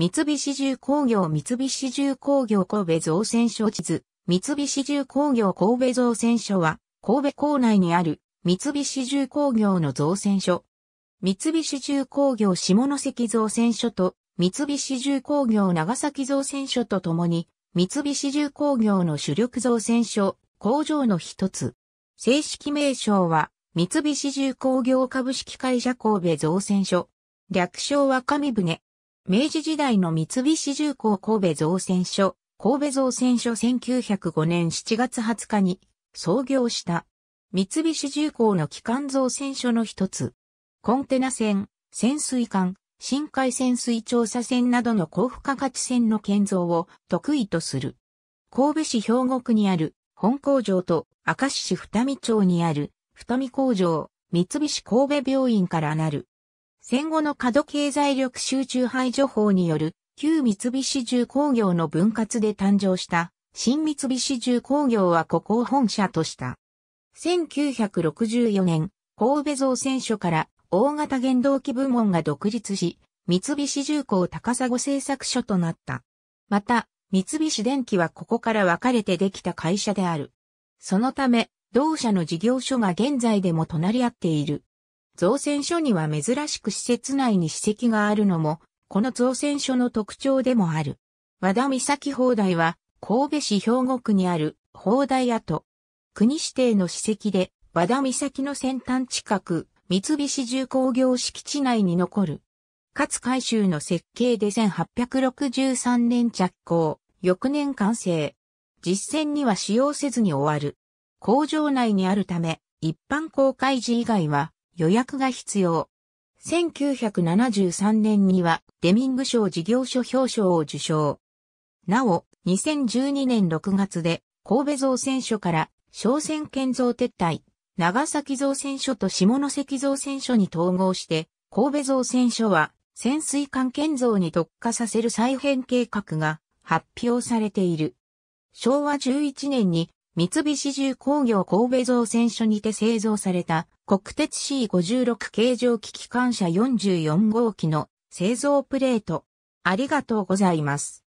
三菱重工業三菱重工業神戸造船所地図三菱重工業神戸造船所は神戸港内にある三菱重工業の造船所。三菱重工業下関造船所と三菱重工業長崎造船所とともに三菱重工業の主力造船所工場の一つ。正式名称は三菱重工業株式会社神戸造船所。略称は神船。明治時代の三菱重工神戸造船所、神戸造船所1905年7月20日に創業した。三菱重工の機関造船所の一つ。コンテナ船、潜水艦、深海潜水調査船などの高付加価値船の建造を得意とする。神戸市兵庫区にある本工場と明石市二見町にある二見工場、三菱神戸病院からなる戦後の過度経済力集中排除法による旧三菱重工業の分割で誕生した新三菱重工業はここを本社とした。1964年、神戸造船所から大型原動機部門が独立し、三菱重工高砂製作所となった。また、三菱電機はここから分かれてできた会社である。そのため、同社の事業所が現在でも隣り合っている。造船所には珍しく施設内に史跡があるのも、この造船所の特徴でもある。和田岬砲台は、神戸市兵庫区にある砲台跡。国指定の史跡で、和田岬の先端近く、三菱重工業敷地内に残る。勝海舟の設計で1863年着工、翌年完成。実践には使用せずに終わる。工場内にあるため、一般公開時以外は予約が必要。1973年にはデミング賞事業所表彰を受賞。なお、2012年6月で神戸造船所から商船建造撤退、長崎造船所と下関造船所に統合して、神戸造船所は潜水艦建造に特化させる再編計画が発表されている。昭和11年に三菱重工業神戸造船所にて製造された国鉄 C56 形状機機関車44号機の製造プレート。ありがとうございます。